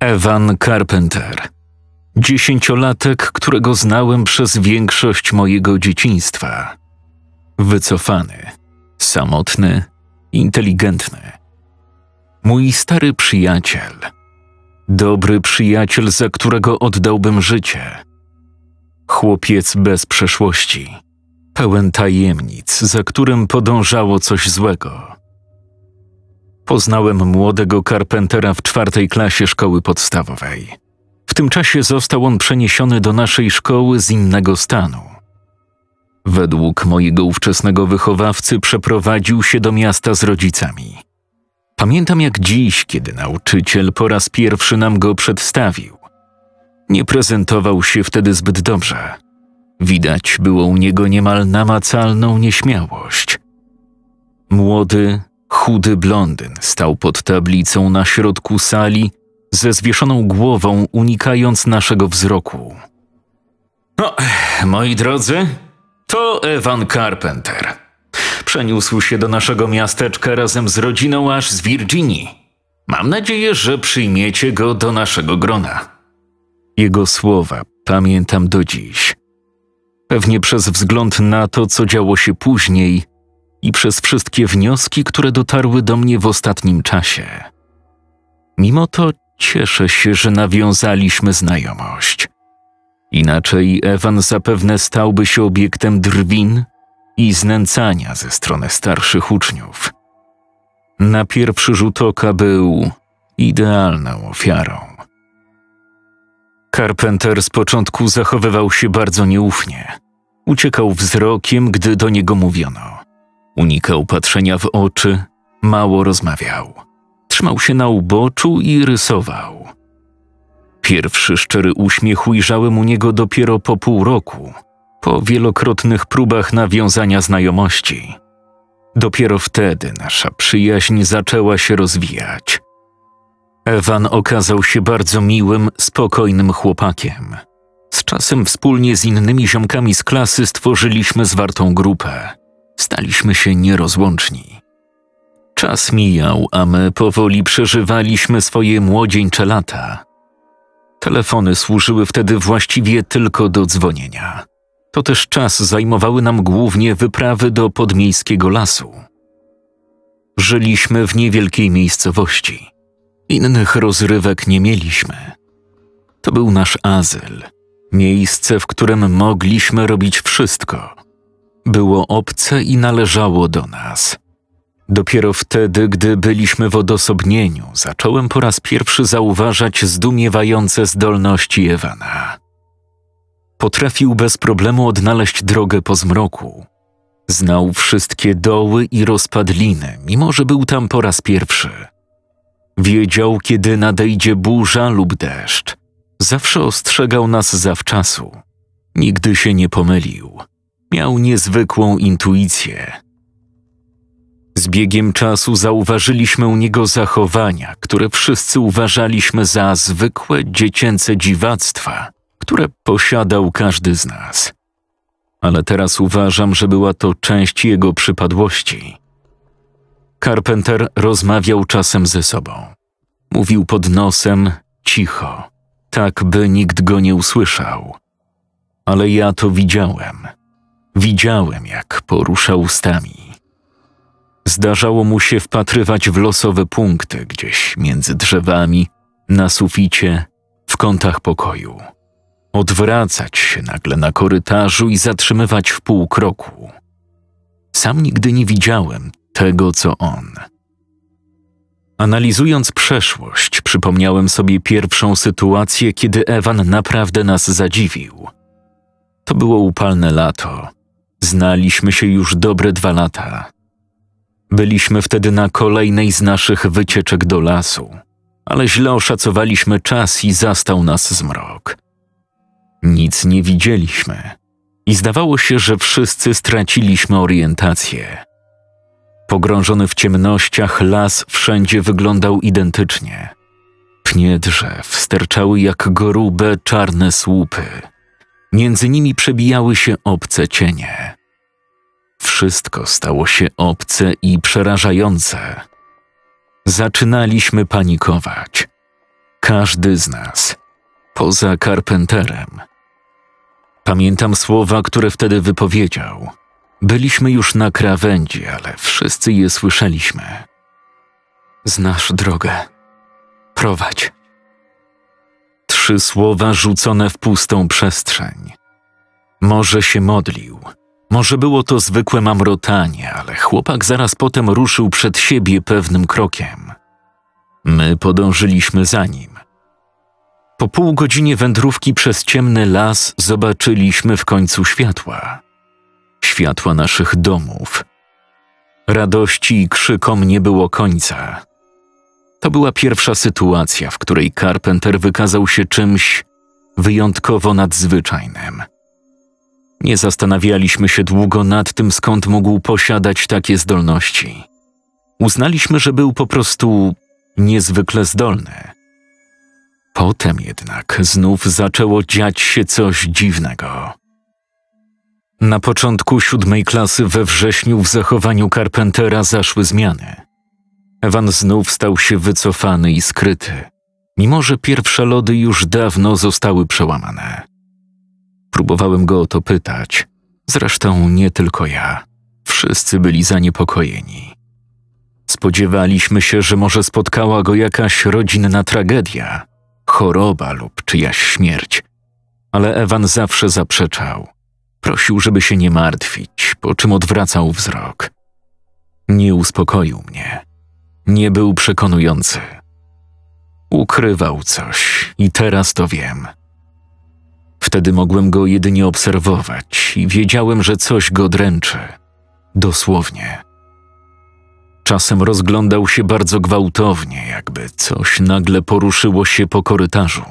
Evan Carpenter. Dziesięciolatek, którego znałem przez większość mojego dzieciństwa. Wycofany, samotny, inteligentny. Mój stary przyjaciel. Dobry przyjaciel, za którego oddałbym życie. Chłopiec bez przeszłości, pełen tajemnic, za którym podążało coś złego Poznałem młodego karpentera w czwartej klasie szkoły podstawowej. W tym czasie został on przeniesiony do naszej szkoły z innego stanu. Według mojego ówczesnego wychowawcy przeprowadził się do miasta z rodzicami. Pamiętam jak dziś, kiedy nauczyciel po raz pierwszy nam go przedstawił. Nie prezentował się wtedy zbyt dobrze. Widać było u niego niemal namacalną nieśmiałość. Młody, Chudy blondyn stał pod tablicą na środku sali ze zwieszoną głową, unikając naszego wzroku. No, moi drodzy, to Evan Carpenter. Przeniósł się do naszego miasteczka razem z rodziną aż z Virginii. Mam nadzieję, że przyjmiecie go do naszego grona. Jego słowa pamiętam do dziś. Pewnie przez wzgląd na to, co działo się później, i przez wszystkie wnioski, które dotarły do mnie w ostatnim czasie. Mimo to cieszę się, że nawiązaliśmy znajomość. Inaczej Ewan zapewne stałby się obiektem drwin i znęcania ze strony starszych uczniów. Na pierwszy rzut oka był idealną ofiarą. Carpenter z początku zachowywał się bardzo nieufnie. Uciekał wzrokiem, gdy do niego mówiono. Unikał patrzenia w oczy, mało rozmawiał. Trzymał się na uboczu i rysował. Pierwszy szczery uśmiech ujrzałem u niego dopiero po pół roku, po wielokrotnych próbach nawiązania znajomości. Dopiero wtedy nasza przyjaźń zaczęła się rozwijać. Ewan okazał się bardzo miłym, spokojnym chłopakiem. Z czasem wspólnie z innymi ziomkami z klasy stworzyliśmy zwartą grupę staliśmy się nierozłączni. Czas mijał, a my powoli przeżywaliśmy swoje młodzieńcze lata. Telefony służyły wtedy właściwie tylko do dzwonienia. To też czas zajmowały nam głównie wyprawy do podmiejskiego lasu. Żyliśmy w niewielkiej miejscowości. Innych rozrywek nie mieliśmy. To był nasz azyl, miejsce, w którym mogliśmy robić wszystko, było obce i należało do nas. Dopiero wtedy, gdy byliśmy w odosobnieniu, zacząłem po raz pierwszy zauważać zdumiewające zdolności Ewana. Potrafił bez problemu odnaleźć drogę po zmroku. Znał wszystkie doły i rozpadliny, mimo że był tam po raz pierwszy. Wiedział, kiedy nadejdzie burza lub deszcz. Zawsze ostrzegał nas zawczasu. Nigdy się nie pomylił. Miał niezwykłą intuicję. Z biegiem czasu zauważyliśmy u niego zachowania, które wszyscy uważaliśmy za zwykłe dziecięce dziwactwa, które posiadał każdy z nas. Ale teraz uważam, że była to część jego przypadłości. Carpenter rozmawiał czasem ze sobą. Mówił pod nosem, cicho, tak by nikt go nie usłyszał. Ale ja to widziałem. Widziałem, jak porusza ustami. Zdarzało mu się wpatrywać w losowe punkty gdzieś między drzewami, na suficie, w kątach pokoju. Odwracać się nagle na korytarzu i zatrzymywać w pół kroku. Sam nigdy nie widziałem tego, co on. Analizując przeszłość, przypomniałem sobie pierwszą sytuację, kiedy Ewan naprawdę nas zadziwił. To było upalne lato. Znaliśmy się już dobre dwa lata. Byliśmy wtedy na kolejnej z naszych wycieczek do lasu, ale źle oszacowaliśmy czas i zastał nas zmrok. Nic nie widzieliśmy i zdawało się, że wszyscy straciliśmy orientację. Pogrążony w ciemnościach, las wszędzie wyglądał identycznie. Pnie drzew sterczały jak grube czarne słupy Między nimi przebijały się obce cienie. Wszystko stało się obce i przerażające. Zaczynaliśmy panikować. Każdy z nas, poza Carpenterem. Pamiętam słowa, które wtedy wypowiedział. Byliśmy już na krawędzi, ale wszyscy je słyszeliśmy. Znasz drogę. Prowadź usłyszy słowa rzucone w pustą przestrzeń. Może się modlił, może było to zwykłe mamrotanie, ale chłopak zaraz potem ruszył przed siebie pewnym krokiem. My podążyliśmy za nim. Po pół godzinie wędrówki przez ciemny las zobaczyliśmy w końcu światła. Światła naszych domów. Radości i krzykom nie było końca. To była pierwsza sytuacja, w której Carpenter wykazał się czymś wyjątkowo nadzwyczajnym. Nie zastanawialiśmy się długo nad tym, skąd mógł posiadać takie zdolności. Uznaliśmy, że był po prostu niezwykle zdolny. Potem jednak znów zaczęło dziać się coś dziwnego. Na początku siódmej klasy we wrześniu w zachowaniu Carpentera zaszły zmiany. Ewan znów stał się wycofany i skryty, mimo że pierwsze lody już dawno zostały przełamane. Próbowałem go o to pytać, zresztą nie tylko ja. Wszyscy byli zaniepokojeni. Spodziewaliśmy się, że może spotkała go jakaś rodzinna tragedia, choroba lub czyjaś śmierć, ale Ewan zawsze zaprzeczał. Prosił, żeby się nie martwić, po czym odwracał wzrok. Nie uspokoił mnie nie był przekonujący. Ukrywał coś i teraz to wiem. Wtedy mogłem go jedynie obserwować i wiedziałem, że coś go dręczy. Dosłownie. Czasem rozglądał się bardzo gwałtownie, jakby coś nagle poruszyło się po korytarzu.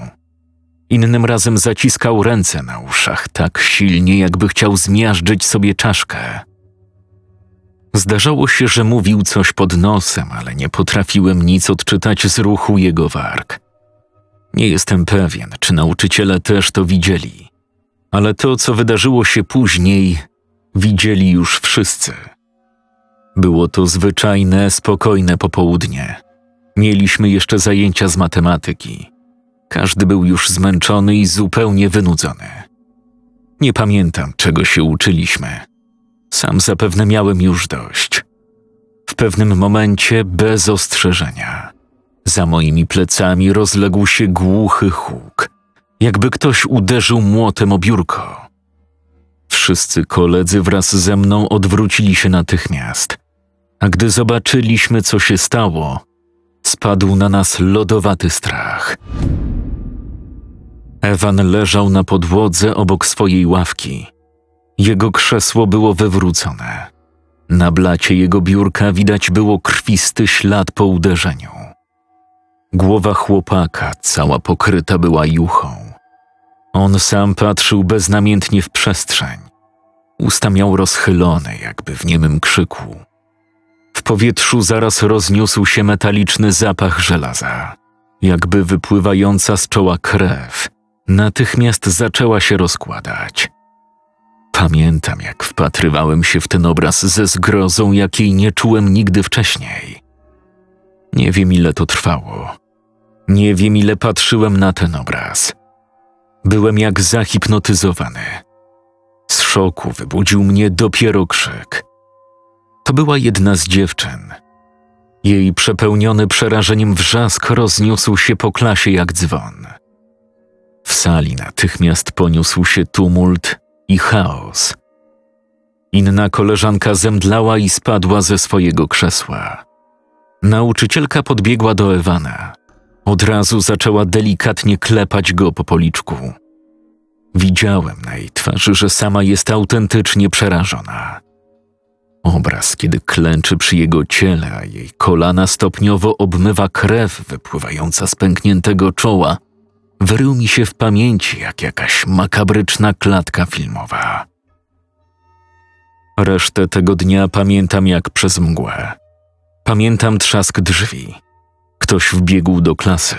Innym razem zaciskał ręce na uszach tak silnie, jakby chciał zmiażdżyć sobie czaszkę Zdarzało się, że mówił coś pod nosem, ale nie potrafiłem nic odczytać z ruchu jego warg. Nie jestem pewien, czy nauczyciele też to widzieli, ale to, co wydarzyło się później, widzieli już wszyscy. Było to zwyczajne, spokojne popołudnie. Mieliśmy jeszcze zajęcia z matematyki. Każdy był już zmęczony i zupełnie wynudzony. Nie pamiętam, czego się uczyliśmy sam zapewne miałem już dość. W pewnym momencie, bez ostrzeżenia, za moimi plecami rozległ się głuchy huk, jakby ktoś uderzył młotem o biurko. Wszyscy koledzy wraz ze mną odwrócili się natychmiast, a gdy zobaczyliśmy, co się stało, spadł na nas lodowaty strach. Ewan leżał na podłodze obok swojej ławki jego krzesło było wywrócone. Na blacie jego biurka widać było krwisty ślad po uderzeniu. Głowa chłopaka, cała pokryta była juchą. On sam patrzył beznamiętnie w przestrzeń. Usta miał rozchylone, jakby w niemym krzyku. W powietrzu zaraz rozniósł się metaliczny zapach żelaza, jakby wypływająca z czoła krew. Natychmiast zaczęła się rozkładać. Pamiętam, jak wpatrywałem się w ten obraz ze zgrozą, jakiej nie czułem nigdy wcześniej. Nie wiem, ile to trwało. Nie wiem, ile patrzyłem na ten obraz. Byłem jak zahipnotyzowany. Z szoku wybudził mnie dopiero krzyk. To była jedna z dziewczyn. Jej przepełniony przerażeniem wrzask rozniósł się po klasie jak dzwon. W sali natychmiast poniósł się tumult, i chaos. Inna koleżanka zemdlała i spadła ze swojego krzesła. Nauczycielka podbiegła do Ewana. Od razu zaczęła delikatnie klepać go po policzku. Widziałem na jej twarzy, że sama jest autentycznie przerażona. Obraz, kiedy klęczy przy jego ciele, a jej kolana stopniowo obmywa krew wypływająca z pękniętego czoła, wyrył mi się w pamięci jak jakaś makabryczna klatka filmowa. Resztę tego dnia pamiętam jak przez mgłę. Pamiętam trzask drzwi. Ktoś wbiegł do klasy.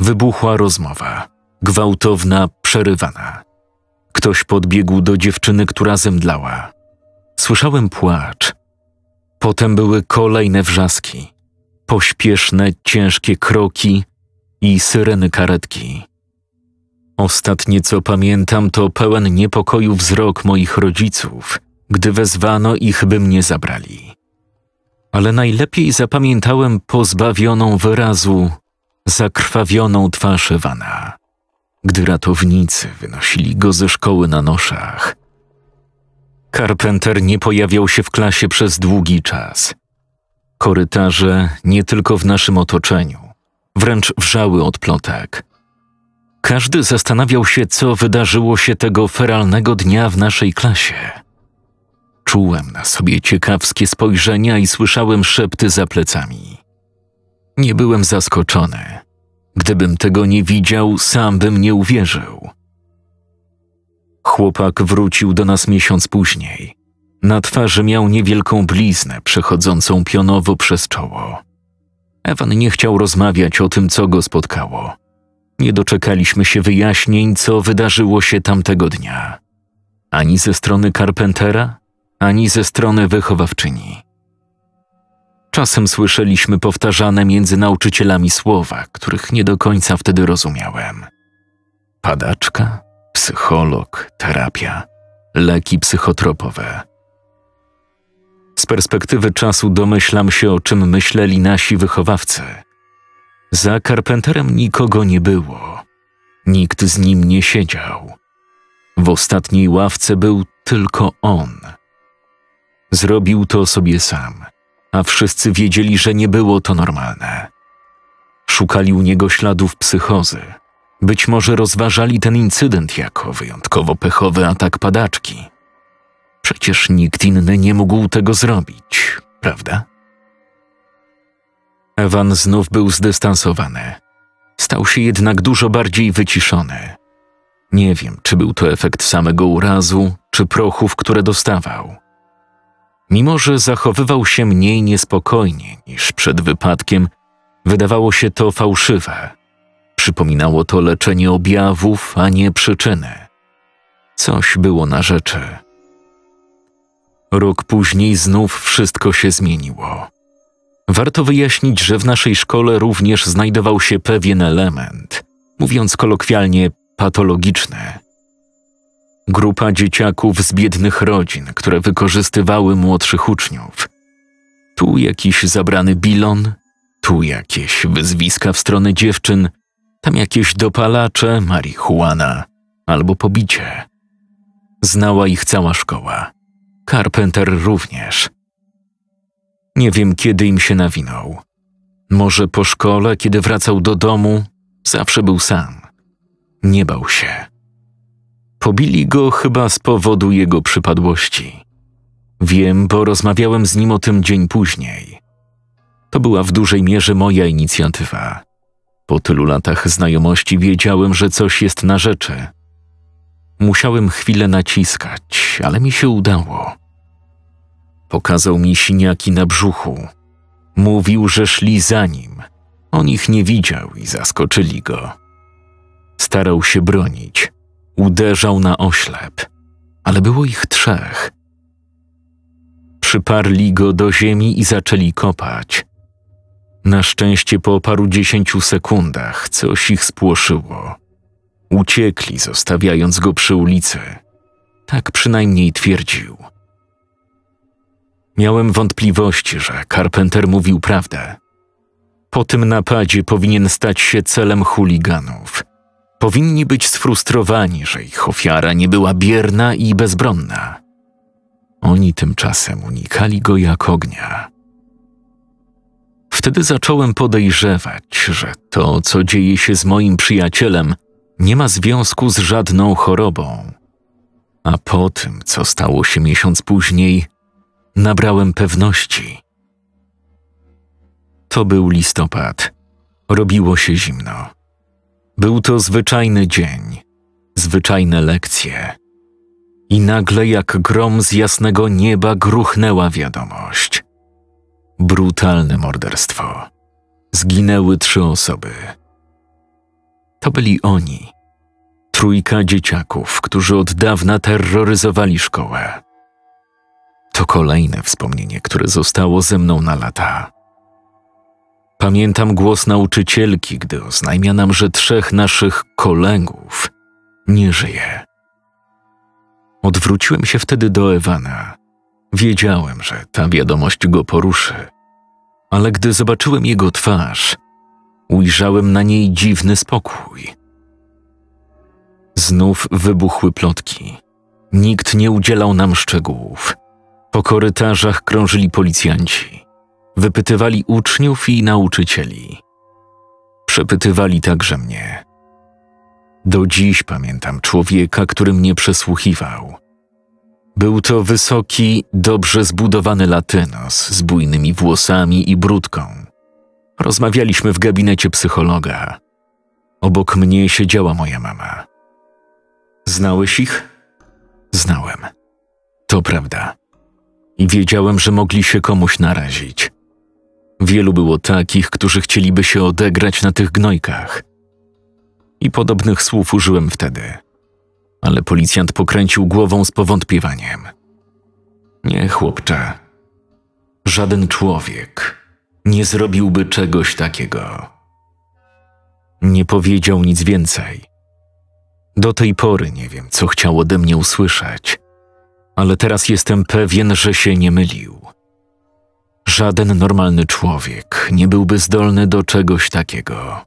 Wybuchła rozmowa, gwałtowna, przerywana. Ktoś podbiegł do dziewczyny, która zemdlała. Słyszałem płacz. Potem były kolejne wrzaski, pośpieszne, ciężkie kroki, i syreny karetki. Ostatnie co pamiętam to pełen niepokoju wzrok moich rodziców, gdy wezwano ich, by mnie zabrali. Ale najlepiej zapamiętałem pozbawioną wyrazu, zakrwawioną twarz Ewana, gdy ratownicy wynosili go ze szkoły na noszach. Carpenter nie pojawiał się w klasie przez długi czas. Korytarze nie tylko w naszym otoczeniu, wręcz wrzały od plotek. Każdy zastanawiał się, co wydarzyło się tego feralnego dnia w naszej klasie. Czułem na sobie ciekawskie spojrzenia i słyszałem szepty za plecami. Nie byłem zaskoczony. Gdybym tego nie widział, sam bym nie uwierzył. Chłopak wrócił do nas miesiąc później. Na twarzy miał niewielką bliznę przechodzącą pionowo przez czoło. Ewan nie chciał rozmawiać o tym, co go spotkało. Nie doczekaliśmy się wyjaśnień, co wydarzyło się tamtego dnia. Ani ze strony Carpentera, ani ze strony wychowawczyni. Czasem słyszeliśmy powtarzane między nauczycielami słowa, których nie do końca wtedy rozumiałem. Padaczka, psycholog, terapia, leki psychotropowe – z perspektywy czasu domyślam się, o czym myśleli nasi wychowawcy. Za karpenterem nikogo nie było. Nikt z nim nie siedział. W ostatniej ławce był tylko on. Zrobił to sobie sam, a wszyscy wiedzieli, że nie było to normalne. Szukali u niego śladów psychozy. Być może rozważali ten incydent jako wyjątkowo pechowy atak padaczki. Przecież nikt inny nie mógł tego zrobić, prawda? Ewan znów był zdystansowany. Stał się jednak dużo bardziej wyciszony. Nie wiem, czy był to efekt samego urazu, czy prochów, które dostawał. Mimo, że zachowywał się mniej niespokojnie niż przed wypadkiem, wydawało się to fałszywe. Przypominało to leczenie objawów, a nie przyczyny. Coś było na rzeczy. Rok później znów wszystko się zmieniło. Warto wyjaśnić, że w naszej szkole również znajdował się pewien element, mówiąc kolokwialnie, patologiczny. Grupa dzieciaków z biednych rodzin, które wykorzystywały młodszych uczniów. Tu jakiś zabrany bilon, tu jakieś wyzwiska w stronę dziewczyn, tam jakieś dopalacze, marihuana albo pobicie. Znała ich cała szkoła. Carpenter również. Nie wiem, kiedy im się nawinął. Może po szkole, kiedy wracał do domu, zawsze był sam. Nie bał się. Pobili go chyba z powodu jego przypadłości. Wiem, bo rozmawiałem z nim o tym dzień później. To była w dużej mierze moja inicjatywa. Po tylu latach znajomości wiedziałem, że coś jest na rzeczy – Musiałem chwilę naciskać, ale mi się udało. Pokazał mi siniaki na brzuchu. Mówił, że szli za nim. On ich nie widział i zaskoczyli go. Starał się bronić. Uderzał na oślep, ale było ich trzech. Przyparli go do ziemi i zaczęli kopać. Na szczęście po paru dziesięciu sekundach coś ich spłoszyło. Uciekli, zostawiając go przy ulicy. Tak przynajmniej twierdził. Miałem wątpliwości, że Carpenter mówił prawdę. Po tym napadzie powinien stać się celem chuliganów. Powinni być sfrustrowani, że ich ofiara nie była bierna i bezbronna. Oni tymczasem unikali go jak ognia. Wtedy zacząłem podejrzewać, że to, co dzieje się z moim przyjacielem, nie ma związku z żadną chorobą. A po tym, co stało się miesiąc później, nabrałem pewności. To był listopad. Robiło się zimno. Był to zwyczajny dzień, zwyczajne lekcje. I nagle, jak grom z jasnego nieba, gruchnęła wiadomość. Brutalne morderstwo. Zginęły trzy osoby. To byli oni. Trójka dzieciaków, którzy od dawna terroryzowali szkołę. To kolejne wspomnienie, które zostało ze mną na lata. Pamiętam głos nauczycielki, gdy oznajmia nam, że trzech naszych kolegów nie żyje. Odwróciłem się wtedy do Ewana. Wiedziałem, że ta wiadomość go poruszy, ale gdy zobaczyłem jego twarz, ujrzałem na niej dziwny spokój. Znów wybuchły plotki. Nikt nie udzielał nam szczegółów. Po korytarzach krążyli policjanci. Wypytywali uczniów i nauczycieli. Przepytywali także mnie. Do dziś pamiętam człowieka, który mnie przesłuchiwał. Był to wysoki, dobrze zbudowany latynos z bujnymi włosami i brudką. Rozmawialiśmy w gabinecie psychologa. Obok mnie siedziała moja mama. Znałeś ich? Znałem. To prawda. I wiedziałem, że mogli się komuś narazić. Wielu było takich, którzy chcieliby się odegrać na tych gnojkach. I podobnych słów użyłem wtedy. Ale policjant pokręcił głową z powątpiewaniem. Nie, chłopcze. Żaden człowiek nie zrobiłby czegoś takiego. Nie powiedział nic więcej. Do tej pory nie wiem, co chciał ode mnie usłyszeć, ale teraz jestem pewien, że się nie mylił. Żaden normalny człowiek nie byłby zdolny do czegoś takiego.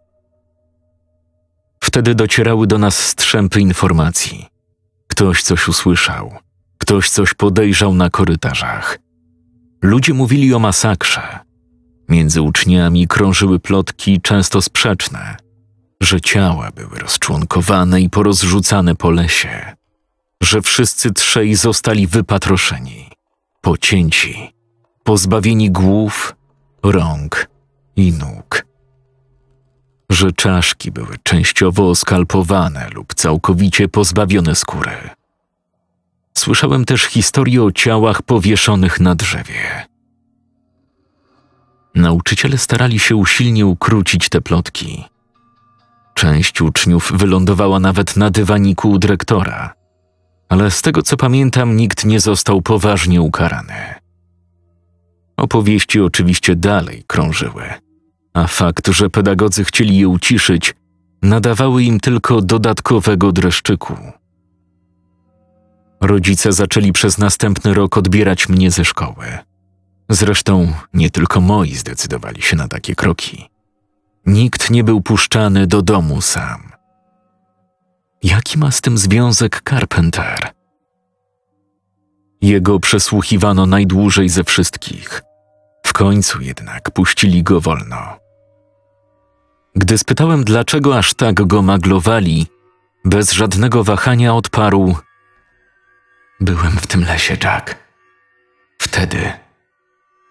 Wtedy docierały do nas strzępy informacji. Ktoś coś usłyszał, ktoś coś podejrzał na korytarzach. Ludzie mówili o masakrze, Między uczniami krążyły plotki często sprzeczne, że ciała były rozczłonkowane i porozrzucane po lesie, że wszyscy trzej zostali wypatroszeni, pocięci, pozbawieni głów, rąk i nóg, że czaszki były częściowo oskalpowane lub całkowicie pozbawione skóry. Słyszałem też historię o ciałach powieszonych na drzewie Nauczyciele starali się usilnie ukrócić te plotki. Część uczniów wylądowała nawet na dywaniku u dyrektora, ale z tego co pamiętam, nikt nie został poważnie ukarany. Opowieści oczywiście dalej krążyły, a fakt, że pedagodzy chcieli je uciszyć, nadawały im tylko dodatkowego dreszczyku. Rodzice zaczęli przez następny rok odbierać mnie ze szkoły. Zresztą nie tylko moi zdecydowali się na takie kroki. Nikt nie był puszczany do domu sam. Jaki ma z tym związek Carpenter? Jego przesłuchiwano najdłużej ze wszystkich. W końcu jednak puścili go wolno. Gdy spytałem, dlaczego aż tak go maglowali, bez żadnego wahania odparł: Byłem w tym lesie, Jack. Wtedy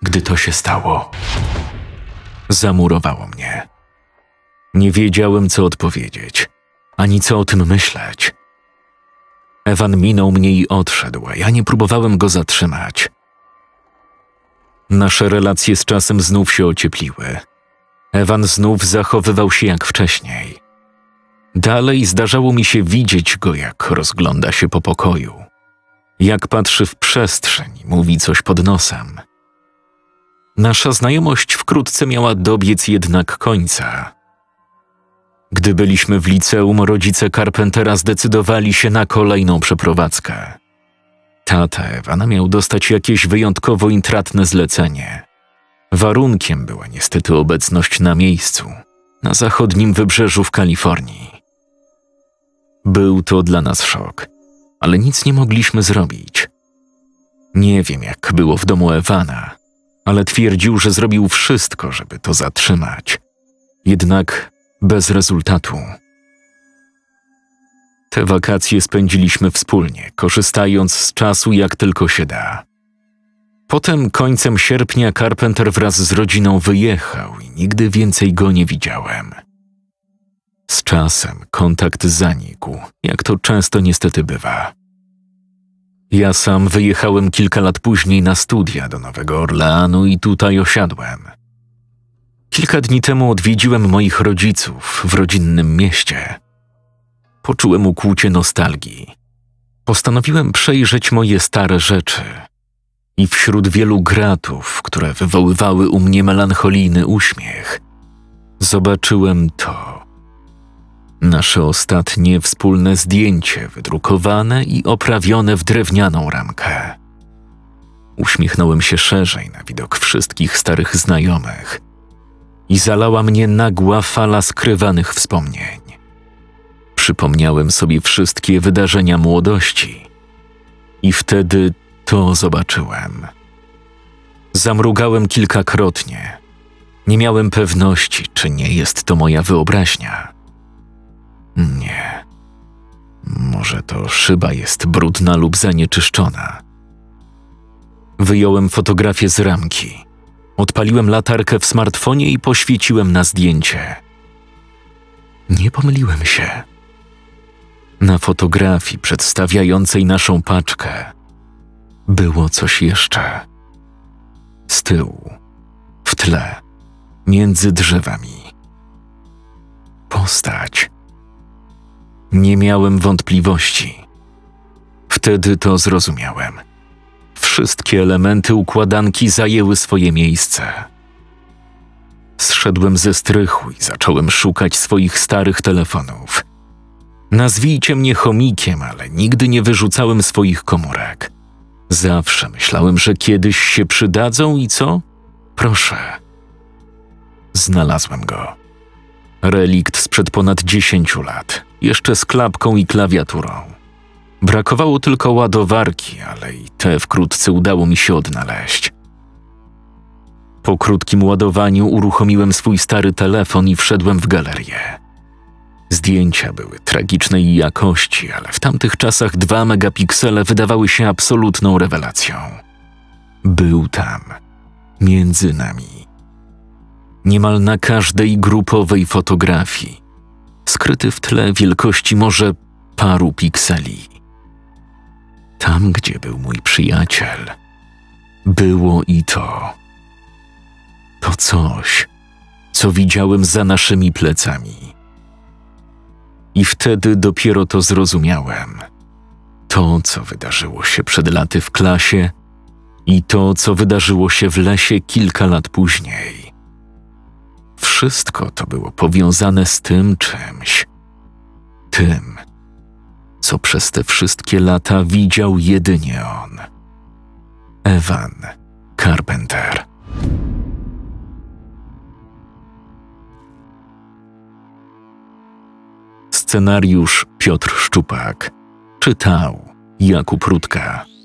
gdy to się stało, zamurowało mnie. Nie wiedziałem, co odpowiedzieć, ani co o tym myśleć. Ewan minął mnie i odszedł, ja nie próbowałem go zatrzymać. Nasze relacje z czasem znów się ociepliły. Ewan znów zachowywał się jak wcześniej. Dalej zdarzało mi się widzieć go, jak rozgląda się po pokoju, jak patrzy w przestrzeń, mówi coś pod nosem. Nasza znajomość wkrótce miała dobiec jednak końca. Gdy byliśmy w liceum, rodzice Carpentera zdecydowali się na kolejną przeprowadzkę. Tata Ewana miał dostać jakieś wyjątkowo intratne zlecenie. Warunkiem była niestety obecność na miejscu, na zachodnim wybrzeżu w Kalifornii. Był to dla nas szok, ale nic nie mogliśmy zrobić. Nie wiem, jak było w domu Ewana, ale twierdził, że zrobił wszystko, żeby to zatrzymać. Jednak bez rezultatu. Te wakacje spędziliśmy wspólnie, korzystając z czasu jak tylko się da. Potem końcem sierpnia Carpenter wraz z rodziną wyjechał i nigdy więcej go nie widziałem. Z czasem kontakt zanikł, jak to często niestety bywa. Ja sam wyjechałem kilka lat później na studia do Nowego Orleanu i tutaj osiadłem. Kilka dni temu odwiedziłem moich rodziców w rodzinnym mieście. Poczułem ukłucie nostalgii. Postanowiłem przejrzeć moje stare rzeczy. I wśród wielu gratów, które wywoływały u mnie melancholijny uśmiech, zobaczyłem to. Nasze ostatnie wspólne zdjęcie, wydrukowane i oprawione w drewnianą ramkę. Uśmiechnąłem się szerzej na widok wszystkich starych znajomych i zalała mnie nagła fala skrywanych wspomnień. Przypomniałem sobie wszystkie wydarzenia młodości i wtedy to zobaczyłem. Zamrugałem kilkakrotnie. Nie miałem pewności, czy nie jest to moja wyobraźnia. Nie. Może to szyba jest brudna lub zanieczyszczona. Wyjąłem fotografię z ramki. Odpaliłem latarkę w smartfonie i poświeciłem na zdjęcie. Nie pomyliłem się. Na fotografii przedstawiającej naszą paczkę było coś jeszcze. Z tyłu, w tle, między drzewami. Postać nie miałem wątpliwości. Wtedy to zrozumiałem. Wszystkie elementy układanki zajęły swoje miejsce. Zszedłem ze strychu i zacząłem szukać swoich starych telefonów. Nazwijcie mnie chomikiem, ale nigdy nie wyrzucałem swoich komórek. Zawsze myślałem, że kiedyś się przydadzą i co? Proszę. Znalazłem go. Relikt sprzed ponad dziesięciu lat jeszcze z klapką i klawiaturą. Brakowało tylko ładowarki, ale i te wkrótce udało mi się odnaleźć. Po krótkim ładowaniu uruchomiłem swój stary telefon i wszedłem w galerię. Zdjęcia były tragicznej jakości, ale w tamtych czasach dwa megapiksele wydawały się absolutną rewelacją. Był tam, między nami. Niemal na każdej grupowej fotografii skryty w tle wielkości może paru pikseli. Tam, gdzie był mój przyjaciel, było i to. To coś, co widziałem za naszymi plecami. I wtedy dopiero to zrozumiałem. To, co wydarzyło się przed laty w klasie, i to, co wydarzyło się w lesie kilka lat później. Wszystko to było powiązane z tym czymś. Tym, co przez te wszystkie lata widział jedynie on. Evan Carpenter. Scenariusz Piotr Szczupak. Czytał Jakub Rutka.